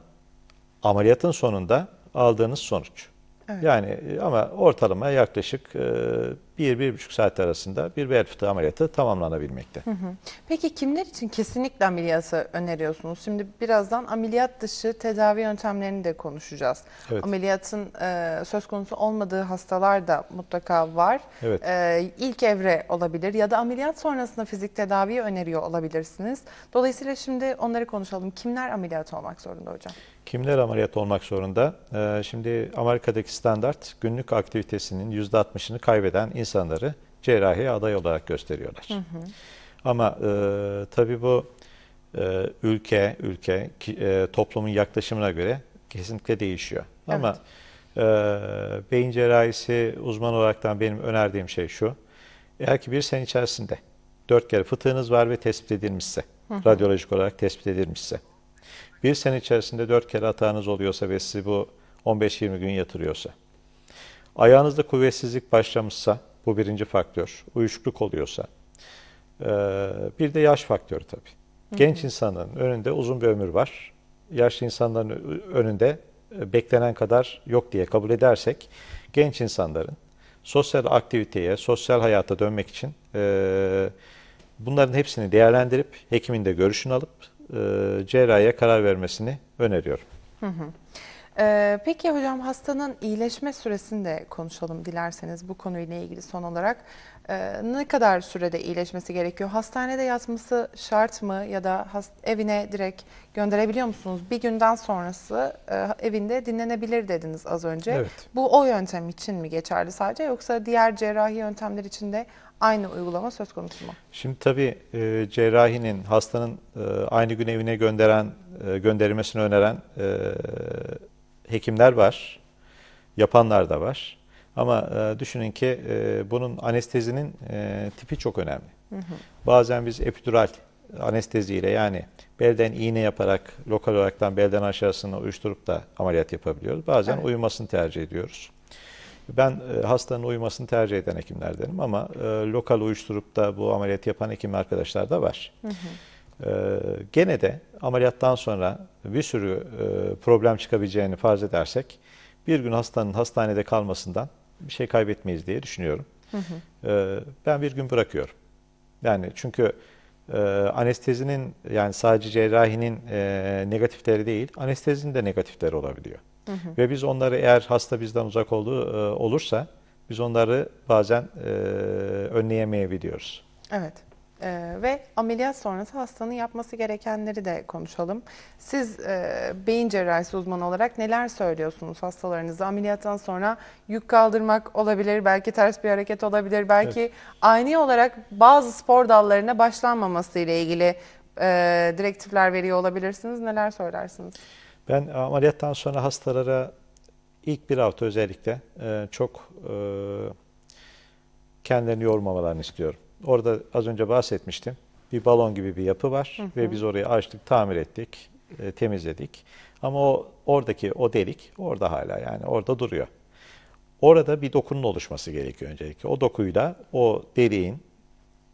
ameliyatın sonunda aldığınız sonuç. Evet. Yani e, ama ortalama yaklaşık 1-1,5 e, saat arasında bir bel fıtığı ameliyatı tamamlanabilmekte. Hı hı. Peki kimler için kesinlikle ameliyatı öneriyorsunuz? Şimdi birazdan ameliyat dışı tedavi yöntemlerini de konuşacağız. Evet. Ameliyatın e, söz konusu olmadığı hastalar da mutlaka var. Evet. E, ilk evre olabilir ya da ameliyat sonrasında fizik tedaviyi öneriyor olabilirsiniz. Dolayısıyla şimdi onları konuşalım. Kimler ameliyat olmak zorunda hocam? Kimler ameliyat olmak zorunda? Ee, şimdi Amerika'daki standart günlük aktivitesinin %60'ını kaybeden insanları cerrahiye aday olarak gösteriyorlar. Hı hı. Ama e, tabii bu e, ülke ülke e, toplumun yaklaşımına göre kesinlikle değişiyor. Evet. Ama e, beyin cerrahisi uzman olaraktan benim önerdiğim şey şu. Eğer ki bir sene içerisinde dört kere fıtığınız var ve tespit edilmişse, hı hı. radyolojik olarak tespit edilmişse, bir sene içerisinde dört kere hatanız oluyorsa ve sizi bu 15-20 gün yatırıyorsa, ayağınızda kuvvetsizlik başlamışsa, bu birinci faktör, uyuşukluk oluyorsa, e, bir de yaş faktörü tabii. Genç insanın önünde uzun bir ömür var. Yaşlı insanların önünde e, beklenen kadar yok diye kabul edersek, genç insanların sosyal aktiviteye, sosyal hayata dönmek için e, bunların hepsini değerlendirip, hekimin de görüşünü alıp e, cerrahiye karar vermesini öneriyorum. Hı hı. Ee, peki hocam hastanın iyileşme süresini de konuşalım dilerseniz bu konuyla ilgili son olarak. Ee, ne kadar sürede iyileşmesi gerekiyor? Hastanede yatması şart mı ya da evine direkt gönderebiliyor musunuz? Bir günden sonrası e, evinde dinlenebilir dediniz az önce. Evet. Bu o yöntem için mi geçerli sadece yoksa diğer cerrahi yöntemler için de aynı uygulama söz konusu mu? Şimdi tabii e, cerrahinin hastanın e, aynı gün evine gönderen e, gönderilmesini öneren e, hekimler var. Yapanlar da var. Ama e, düşünün ki e, bunun anestezinin e, tipi çok önemli. Hı hı. Bazen biz epidural anesteziyle yani belden iğne yaparak lokal olaraktan belden aşağısını uyuşturup da ameliyat yapabiliyoruz. Bazen evet. uyumasını tercih ediyoruz. Ben e, hastanın uyumasını tercih eden hekimlerdenim ama e, lokal uyuşturup da bu ameliyat yapan hekim arkadaşlar da var. E, gene de ameliyattan sonra bir sürü problem çıkabileceğini farz edersek bir gün hastanın hastanede kalmasından bir şey kaybetmeyiz diye düşünüyorum. Hı hı. ben bir gün bırakıyorum. Yani çünkü anestezinin yani sadece cerrahinin e, negatifleri değil anestezinin de negatifleri olabiliyor. Hı Ve biz onları eğer hasta bizden uzak olduğu, e, olursa biz onları bazen e, önleyemeyebiliyoruz. Evet. Ee, ve ameliyat sonrası hastanın yapması gerekenleri de konuşalım. Siz e, beyin cerrahisi uzmanı olarak neler söylüyorsunuz hastalarınıza? Ameliyattan sonra yük kaldırmak olabilir, belki ters bir hareket olabilir, belki evet. ani olarak bazı spor dallarına başlanmaması ile ilgili e, direktifler veriyor olabilirsiniz. Neler söylersiniz? Ben ameliyattan sonra hastalara ilk bir hafta özellikle e, çok e, kendilerini yormamalarını istiyorum. Orada az önce bahsetmiştim. Bir balon gibi bir yapı var hı hı. ve biz orayı açtık, tamir ettik, e, temizledik. Ama o oradaki o delik orada hala yani orada duruyor. Orada bir dokunun oluşması gerekiyor öncelikle. O dokuyla o deliğin,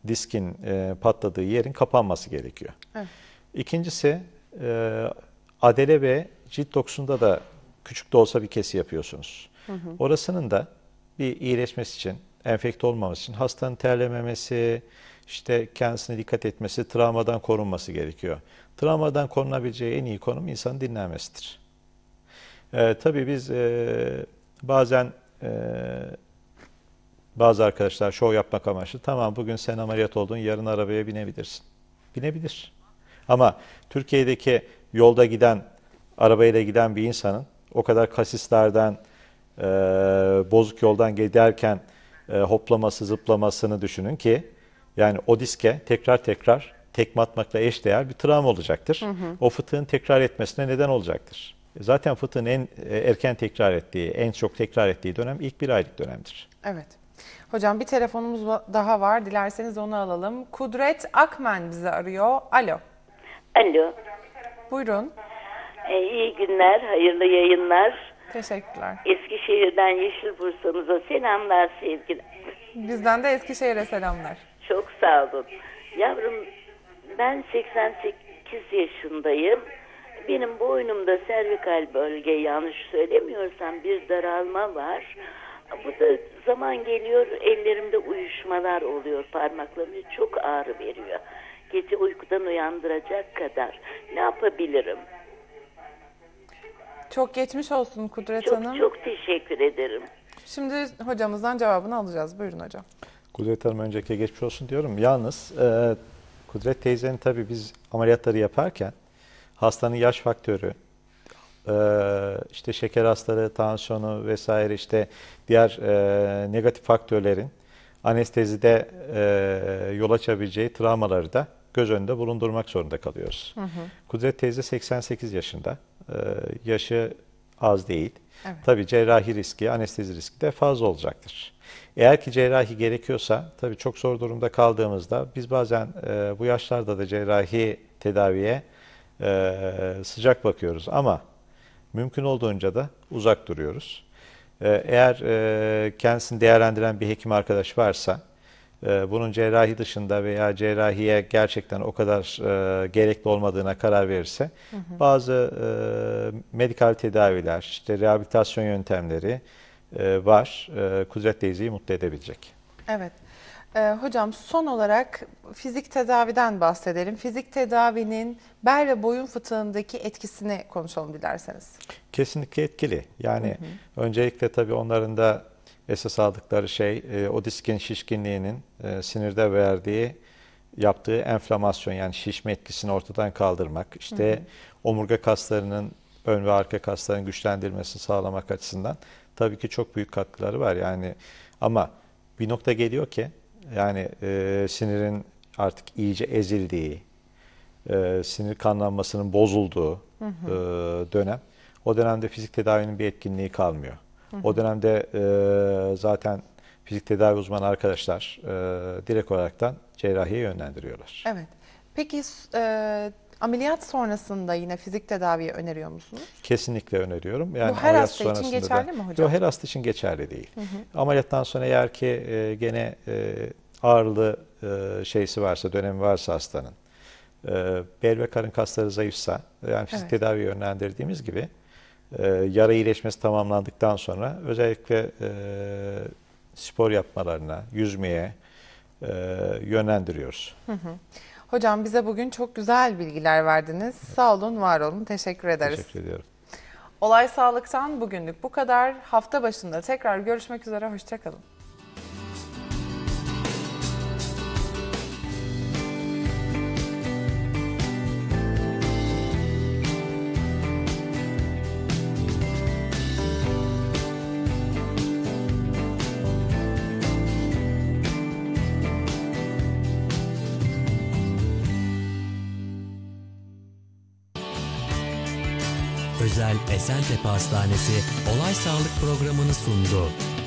diskin e, patladığı yerin kapanması gerekiyor. Evet. İkincisi e, Adele ve cilt dokusunda da küçük de olsa bir kesi yapıyorsunuz. Hı hı. Orasının da bir iyileşmesi için, enfekte olmaması için hastanın terlememesi, işte kendisine dikkat etmesi, travmadan korunması gerekiyor. Travmadan korunabileceği en iyi konum insanın dinlenmesidir. Ee, tabii biz e, bazen e, bazı arkadaşlar şov yapmak amaçlı tamam bugün sen ameliyat oldun yarın arabaya binebilirsin. Binebilir. Ama Türkiye'deki yolda giden, arabayla giden bir insanın o kadar kasislerden, e, bozuk yoldan giderken e, hoplaması, zıplamasını düşünün ki yani o diske tekrar tekrar tekme atmakla eşdeğer bir travma olacaktır. Hı hı. O fıtığın tekrar etmesine neden olacaktır. E, zaten fıtığın en e, erken tekrar ettiği, en çok tekrar ettiği dönem ilk bir aylık dönemdir. Evet. Hocam bir telefonumuz daha var. Dilerseniz onu alalım. Kudret Akmen bizi arıyor. Alo. Alo. Buyurun. Ee, iyi günler, hayırlı yayınlar. Teşekkürler. Eskişehir'den Yeşil Bursa'mıza selamlar sevgiler. Bizden de Eskişehir'e selamlar. Çok sağ olun. Yavrum ben 88 yaşındayım. Benim boynumda servikal bölge yanlış söylemiyorsam bir daralma var. Bu da zaman geliyor ellerimde uyuşmalar oluyor parmaklarım çok ağrı veriyor gece uykudan uyandıracak kadar ne yapabilirim? Çok geçmiş olsun Kudret çok, Hanım. Çok teşekkür ederim. Şimdi hocamızdan cevabını alacağız. Buyurun hocam. Kudret Hanım önceki geçmiş olsun diyorum. Yalnız e, Kudret teyzenin tabii biz ameliyatları yaparken hastanın yaş faktörü, e, işte şeker hastalığı, tansiyonu vesaire işte diğer e, negatif faktörlerin anestezide e, yol açabileceği travmaları da göz önünde bulundurmak zorunda kalıyoruz. Hı hı. Kudret teyze 88 yaşında. Ee, yaşı az değil. Evet. Tabii cerrahi riski, anestezi riski de fazla olacaktır. Eğer ki cerrahi gerekiyorsa, tabii çok zor durumda kaldığımızda biz bazen e, bu yaşlarda da cerrahi tedaviye e, sıcak bakıyoruz ama mümkün olduğunca da uzak duruyoruz. E, eğer e, kendisini değerlendiren bir hekim arkadaş varsa ee, bunun cerrahi dışında veya cerrahiye gerçekten o kadar e, gerekli olmadığına karar verirse hı hı. bazı e, medikal tedaviler, işte rehabilitasyon yöntemleri e, var. E, Kudret teyzeyi mutlu edebilecek. Evet. E, hocam son olarak fizik tedaviden bahsedelim. Fizik tedavinin bel ve boyun fıtığındaki etkisini konuşalım dilerseniz. Kesinlikle etkili. Yani hı hı. öncelikle tabii onların da esas aldıkları şey e, o diskin şişkinliğinin e, sinirde verdiği yaptığı enflamasyon yani şişme etkisini ortadan kaldırmak. işte hı hı. omurga kaslarının ön ve arka kasların güçlendirmesini sağlamak açısından tabii ki çok büyük katkıları var. Yani ama bir nokta geliyor ki yani e, sinirin artık iyice ezildiği, e, sinir kanlanmasının bozulduğu hı hı. E, dönem. O dönemde fizik tedavinin bir etkinliği kalmıyor. O dönemde e, zaten fizik tedavi uzmanı arkadaşlar e, direkt olaraktan cerrahiye yönlendiriyorlar. Evet. Peki e, ameliyat sonrasında yine fizik tedaviye öneriyor musunuz? Kesinlikle öneriyorum. Yani Bu her ameliyat hasta için geçerli da, mi hocam? Yok her hasta için geçerli değil. Hı hı. Ameliyattan sonra eğer ki e, gene e, ağırlı e, şeysi varsa, dönemi varsa hastanın, e, bel ve karın kasları zayıfsa, yani fizik evet. tedavi yönlendirdiğimiz gibi ee, yara iyileşmesi tamamlandıktan sonra özellikle e, spor yapmalarına, yüzmeye e, yönlendiriyoruz. Hı hı. Hocam bize bugün çok güzel bilgiler verdiniz. Evet. Sağ olun, var olun. Teşekkür ederiz. Teşekkür ediyorum. Olay Sağlık'tan bugünlük bu kadar. Hafta başında tekrar görüşmek üzere. Hoşçakalın. Gaziantep Hastanesi Olay Sağlık programını sundu.